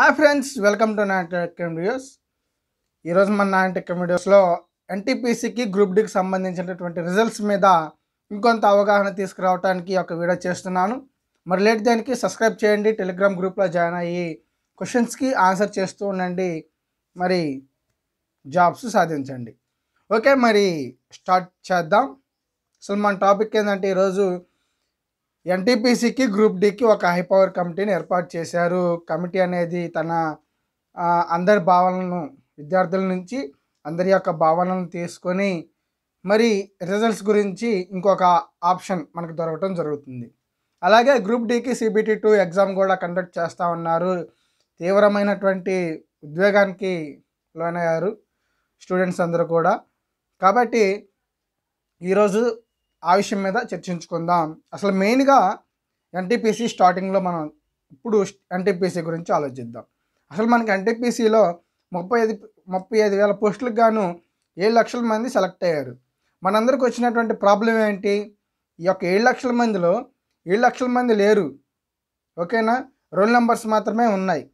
hi friends welcome to నాటెక్ videos ఈరోజు మన నాటెక్ వీడియోస్లో ఎన్టీపీసీకి గ్రూప్ డికి సంబంధించినటువంటి రిజల్ట్స్ మీద ఇంకొంత అవగాహన తీసుకురావడానికి ఒక వీడియో చేస్తున్నాను మరి లేట్ దానికి సబ్స్క్రైబ్ చేయండి టెలిగ్రామ్ గ్రూప్లో జాయిన్ అయ్యి క్వశ్చన్స్కి ఆన్సర్ చేస్తూ ఉండండి మరి జాబ్స్ సాధించండి ఓకే మరి స్టార్ట్ చేద్దాం అసలు మన టాపిక్ ఏంటంటే ఈరోజు ఎన్టీపీసీకి గ్రూప్ డికి ఒక హై పవర్ కమిటీని ఏర్పాటు చేశారు కమిటీ అనేది తన అందరి భావనలను విద్యార్థుల నుంచి అందరి యొక్క భావనలను తీసుకొని మరి రిజల్ట్స్ గురించి ఇంకొక ఆప్షన్ మనకు దొరకటం జరుగుతుంది అలాగే గ్రూప్ డికి సిబిటి టూ ఎగ్జామ్ కూడా కండక్ట్ చేస్తూ ఉన్నారు తీవ్రమైనటువంటి ఉద్వేగానికి లోనయ్యారు స్టూడెంట్స్ అందరూ కూడా కాబట్టి ఈరోజు ఆ విషయం మీద చర్చించుకుందాం అసలు మెయిన్గా ఎన్టీపీసీ స్టార్టింగ్లో మనం ఇప్పుడు ఎన్టీపీసీ గురించి ఆలోచిద్దాం అసలు మనకి ఎన్టీపీసీలో ముప్పై ఐదు ముప్పై ఐదు వేల పోస్టులకు గాను ఏడు లక్షల మంది సెలెక్ట్ అయ్యారు మనందరికి వచ్చినటువంటి ప్రాబ్లం ఏంటి ఈ యొక్క ఏడు లక్షల మందిలో ఏడు లక్షల మంది లేరు ఓకేనా రోల్ నెంబర్స్ మాత్రమే ఉన్నాయి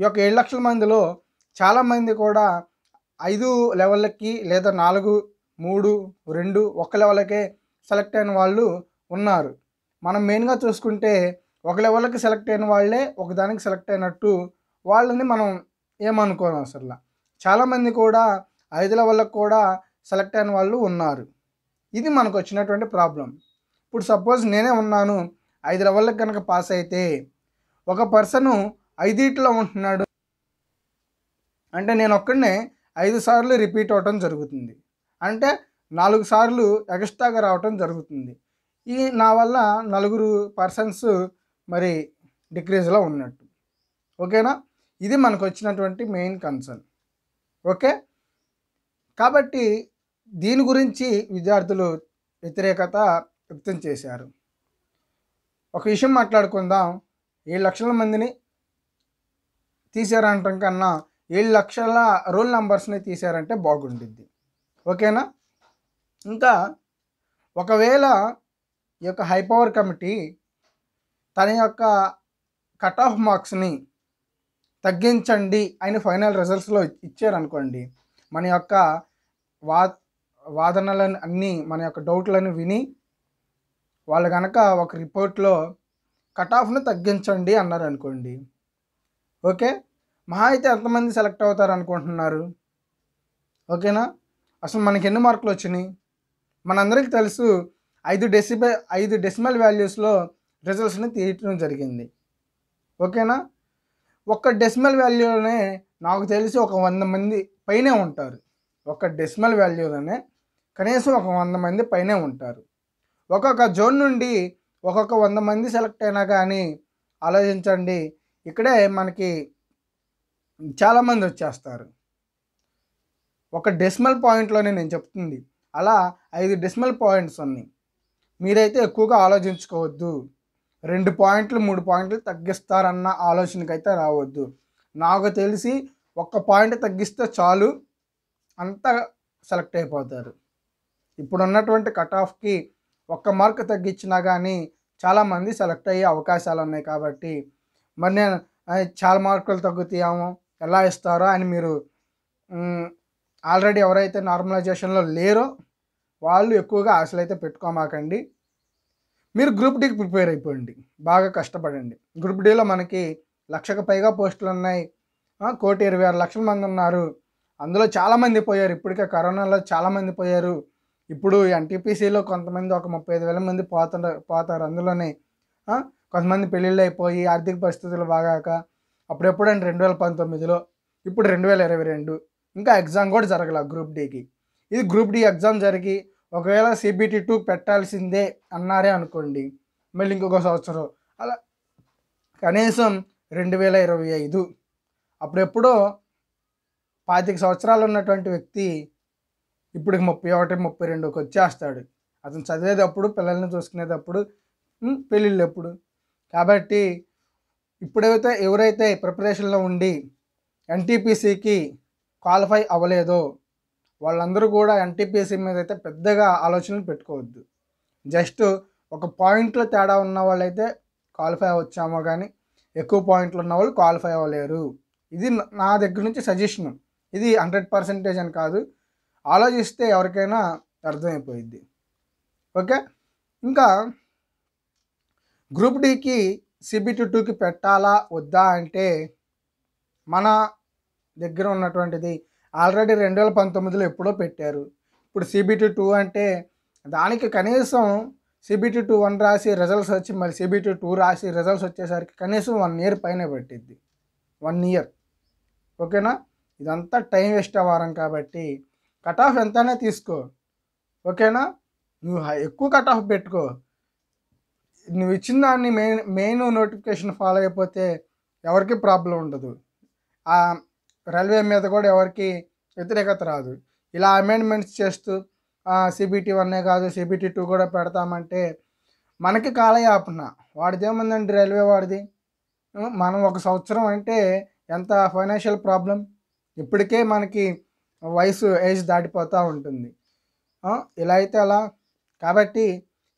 ఈ యొక్క ఏడు లక్షల మందిలో చాలామంది కూడా ఐదు లెవెల్కి లేదా నాలుగు మూడు రెండు ఒక్క లెవెల్కే సెలెక్ట్ అయిన వాళ్ళు ఉన్నారు మనం మెయిన్గా చూసుకుంటే ఒక లెవెల్కి సెలెక్ట్ అయిన వాళ్ళే ఒకదానికి సెలెక్ట్ అయినట్టు వాళ్ళని మనం ఏమనుకోను అసలు చాలామంది కూడా ఐదు లెవెల్కి కూడా సెలెక్ట్ అయిన వాళ్ళు ఉన్నారు ఇది మనకు వచ్చినటువంటి ప్రాబ్లం ఇప్పుడు సపోజ్ నేనే ఉన్నాను ఐదు లెవెల్కి కనుక పాస్ అయితే ఒక పర్సను ఐదిట్లో ఉంటున్నాడు అంటే నేను ఒక్కడనే ఐదు సార్లు రిపీట్ అవ్వడం జరుగుతుంది అంటే నాలుగు సార్లు ఎక్స్ట్రాగా రావటం జరుగుతుంది ఈ నా వల్ల నలుగురు పర్సన్స్ మరి డిక్రీజ్లో ఉన్నట్టు ఓకేనా ఇది మనకు వచ్చినటువంటి మెయిన్ కన్సర్న్ ఓకే కాబట్టి దీని గురించి విద్యార్థులు వ్యతిరేకత వ్యక్తం చేశారు ఒక విషయం మాట్లాడుకుందాం ఏడు లక్షల మందిని తీసారంటాం కన్నా ఏడు లక్షల రోల్ నెంబర్స్ని తీసారంటే బాగుండిద్ది ఓకేనా ఇంకా ఒకవేళ ఈ యొక్క హైపవర్ కమిటీ తన యొక్క కట్ ఆఫ్ మార్క్స్ని తగ్గించండి అని ఫైనల్ రిజల్ట్స్లో ఇచ్చారనుకోండి మన యొక్క వా వాదనలను అన్నీ మన యొక్క డౌట్లను విని వాళ్ళు కనుక ఒక రిపోర్ట్లో కట్ ఆఫ్ను తగ్గించండి అన్నారు అనుకోండి ఓకే మహా అయితే ఎంతమంది సెలెక్ట్ అవుతారు అనుకుంటున్నారు ఓకేనా అసలు మనకి ఎన్ని మార్కులు వచ్చినాయి మనందరికీ తెలుసు ఐదు డెసిబే ఐదు డెసిమల్ వాల్యూస్లో రిజల్ట్స్ని తీయటం జరిగింది ఓకేనా ఒక్క డెసిమల్ వాల్యూలోనే నాకు తెలిసి ఒక వంద మంది పైనే ఉంటారు ఒక డెసిమల్ వాల్యూలోనే కనీసం ఒక వంద మంది పైనే ఉంటారు ఒక్కొక్క జోన్ నుండి ఒక్కొక్క వంద మంది సెలెక్ట్ అయినా కానీ ఆలోచించండి ఇక్కడే మనకి చాలామంది వచ్చేస్తారు ఒక డెసిమల్ పాయింట్లోనే నేను చెప్తుంది అలా ఐదు డెసిమల్ పాయింట్స్ ఉన్నాయి మీరైతే ఎక్కువగా ఆలోచించుకోవద్దు రెండు పాయింట్లు మూడు పాయింట్లు తగ్గిస్తారన్న ఆలోచనకైతే రావద్దు నాకు తెలిసి ఒక్క పాయింట్ తగ్గిస్తే చాలు అంతా సెలెక్ట్ అయిపోతారు ఇప్పుడున్నటువంటి కట్ ఆఫ్కి ఒక్క మార్క్ తగ్గించినా కానీ చాలామంది సెలెక్ట్ అయ్యే అవకాశాలు ఉన్నాయి కాబట్టి మరి నేను చాలా మార్కులు తగ్గుతాయేమో ఎలా ఇస్తారో అని మీరు ఆల్రెడీ ఎవరైతే నార్మలైజేషన్లో లేరో వాళ్ళు ఎక్కువగా ఆశలు అయితే పెట్టుకోమాకండి మీరు గ్రూప్ డీకి ప్రిపేర్ అయిపోయింది బాగా కష్టపడండి గ్రూప్ డీలో మనకి లక్షకు పైగా పోస్టులు ఉన్నాయి కోటి ఇరవై ఆరు లక్షల మంది ఉన్నారు అందులో చాలామంది పోయారు ఇప్పటికే కరోనాలో చాలామంది పోయారు ఇప్పుడు ఎన్టీపీసీలో కొంతమంది ఒక ముప్పై ఐదు వేల మంది పోతున్నారు పోతారు అందులోనే కొంతమంది పెళ్ళిళ్ళు అయిపోయి ఆర్థిక పరిస్థితులు బాగాక అప్పుడెప్పుడండి రెండు వేల పంతొమ్మిదిలో ఇప్పుడు రెండు వేల ఇరవై రెండు ఇంకా ఎగ్జామ్ కూడా జరగల గ్రూప్ డీకి ఇది గ్రూప్ డి ఎగ్జామ్ జరిగి ఒకవేళ సిబిటి టూ పెట్టాల్సిందే అన్నారే అనుకోండి మళ్ళీ ఇంకొక సంవత్సరం అలా కనీసం రెండు వేల ఇరవై ఐదు అప్పుడెప్పుడో పాతిక సంవత్సరాలు ఉన్నటువంటి వ్యక్తి ఇప్పుడు ముప్పై ఒకటి ముప్పై రెండుకి వచ్చేస్తాడు అతను చదివేటప్పుడు పిల్లల్ని చూసుకునేటప్పుడు పెళ్ళిళ్ళు ఎప్పుడు కాబట్టి ఇప్పుడైతే ఎవరైతే ప్రిపరేషన్లో ఉండి ఎన్టీపీసీకి క్వాలిఫై అవ్వలేదో వాళ్ళందరూ కూడా ఎన్టీపీసీ మీద అయితే పెద్దగా ఆలోచనలు పెట్టుకోవద్దు జస్ట్ ఒక పాయింట్లో తేడా ఉన్న వాళ్ళైతే క్వాలిఫై వచ్చామో కానీ ఎక్కువ పాయింట్లు ఉన్న వాళ్ళు క్వాలిఫై అవ్వలేరు ఇది నా దగ్గర నుంచి సజెషన్ ఇది హండ్రెడ్ పర్సెంటేజ్ అని కాదు ఆలోచిస్తే ఎవరికైనా అర్థమైపోయింది ఓకే ఇంకా గ్రూప్ డీకి సిబిటి టూకి పెట్టాలా వద్దా అంటే మన దగ్గర ఉన్నటువంటిది ఆల్రెడీ రెండు వేల పంతొమ్మిదిలో ఎప్పుడో పెట్టారు ఇప్పుడు సిబిటి టూ అంటే దానికి కనీసం సిబిటి టూ వన్ రాసి రిజల్ట్స్ వచ్చి మళ్ళీ సిబిటి టూ రాసి రిజల్ట్స్ వచ్చేసరికి కనీసం వన్ ఇయర్ పైన పెట్టిద్ది వన్ ఇయర్ ఓకేనా ఇదంతా టైం వేస్ట్ అవ్వడం కాబట్టి కట్ ఆఫ్ ఎంతనే తీసుకో ఓకేనా నువ్వు ఎక్కువ కట్ ఆఫ్ పెట్టుకో నువ్వు ఇచ్చిన దాన్ని మెయిన్ మెయిన్ నోటిఫికేషన్ ఫాలో అయిపోతే ఎవరికి ప్రాబ్లం ఉండదు రైల్వే మీద కూడా ఎవరికి వ్యతిరేకత రాదు ఇలా అమెండ్మెంట్స్ చేస్తూ సిబిటీ వన్నే కాదు సిబిటీ టూ కూడా పెడతామంటే మనకి కాలయాపన వాడిదేముందండి రైల్వే వాడిది మనం ఒక సంవత్సరం అంటే ఎంత ఫైనాన్షియల్ ప్రాబ్లం ఇప్పటికే మనకి వయసు ఏజ్ దాటిపోతూ ఉంటుంది ఇలా అయితే అలా కాబట్టి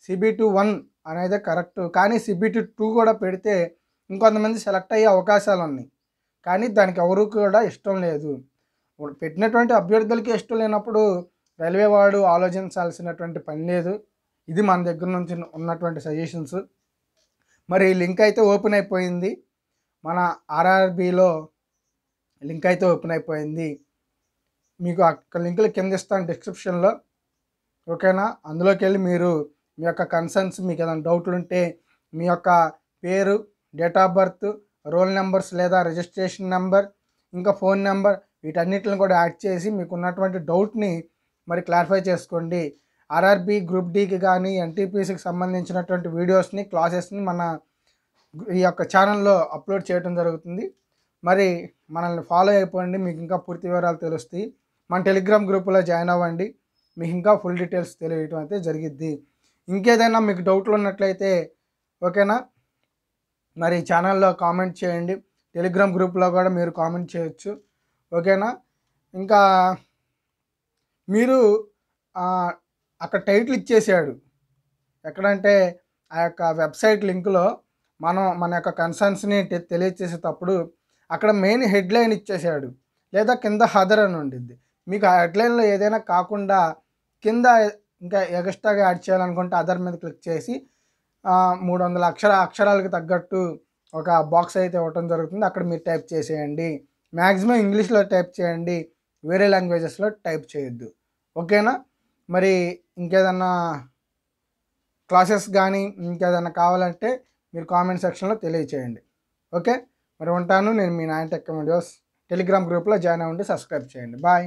సిబిటీ వన్ అనేది కరెక్ట్ కానీ సిబిటీ టూ కూడా పెడితే ఇంకొంతమంది సెలెక్ట్ అయ్యే అవకాశాలు ఉన్నాయి కానీ దానికి ఎవరు కూడా ఇష్టం లేదు పెట్టినటువంటి అభ్యర్థులకి ఇష్టం లేనప్పుడు రైల్వే వాడు ఆలోచించాల్సినటువంటి పని లేదు ఇది మన దగ్గర నుంచి ఉన్నటువంటి సజెషన్స్ మరి లింక్ అయితే ఓపెన్ అయిపోయింది మన ఆర్ఆర్బిలో లింక్ అయితే ఓపెన్ అయిపోయింది మీకు అక్కడ లింకులు కింద ఇస్తాను డిస్క్రిప్షన్లో ఓకేనా అందులోకి వెళ్ళి మీరు మీ యొక్క కన్సర్న్స్ మీకు ఏదైనా డౌట్లు ఉంటే మీ యొక్క పేరు date of birth roll numbers లేదా రిజిస్ట్రేషన్ నెంబర్ ఇంకా ఫోన్ నెంబర్ వీటన్నిటిని కూడా యాడ్ చేసి మీకు ఉన్నటువంటి డౌట్ని మరి క్లారిఫై చేసుకోండి ఆర్ఆర్బి గ్రూప్ డీకి కానీ ఎన్టీపీసీకి సంబంధించినటువంటి వీడియోస్ని క్లాసెస్ని మన ఈ యొక్క ఛానల్లో అప్లోడ్ చేయడం జరుగుతుంది మరి మనల్ని ఫాలో అయిపోండి మీకు ఇంకా పూర్తి వివరాలు తెలుస్తాయి మన టెలిగ్రామ్ గ్రూపులో జాయిన్ అవ్వండి మీకు ఇంకా ఫుల్ డీటెయిల్స్ తెలియటం అయితే జరిగిద్ది ఇంకేదైనా మీకు డౌట్లు ఉన్నట్లయితే ఓకేనా మరి ఛానల్లో కామెంట్ చేయండి టెలిగ్రామ్ గ్రూప్లో కూడా మీరు కామెంట్ చేయొచ్చు ఓకేనా ఇంకా మీరు అక్కడ టైటిల్ ఇచ్చేసాడు ఎక్కడంటే ఆ యొక్క వెబ్సైట్ లింక్లో మనం మన యొక్క కన్సర్న్స్ని తెలియచేసేటప్పుడు అక్కడ మెయిన్ హెడ్లైన్ ఇచ్చేసాడు లేదా కింద హదర్ అని ఉండిద్ది మీకు ఆ హెడ్లైన్లో ఏదైనా కాకుండా కింద ఇంకా ఎగస్ట్రాగా యాడ్ చేయాలనుకుంటే అదర్ మీద క్లిక్ చేసి మూడు వందల అక్షర అక్షరాలకు తగ్గట్టు ఒక బాక్స్ అయితే ఇవ్వటం జరుగుతుంది అక్కడ మీరు టైప్ చేసేయండి మ్యాక్సిమం ఇంగ్లీష్లో టైప్ చేయండి వేరే లాంగ్వేజెస్లో టైప్ చేయొద్దు ఓకేనా మరి ఇంకేదన్నా క్లాసెస్ కానీ ఇంకేదన్నా కావాలంటే మీరు కామెంట్ సెక్షన్లో తెలియచేయండి ఓకే మరి ఉంటాను నేను మీ నాయన టెక్ వీడియోస్ టెలిగ్రామ్ గ్రూప్లో జాయిన్ అవ్వండి సబ్స్క్రైబ్ చేయండి బాయ్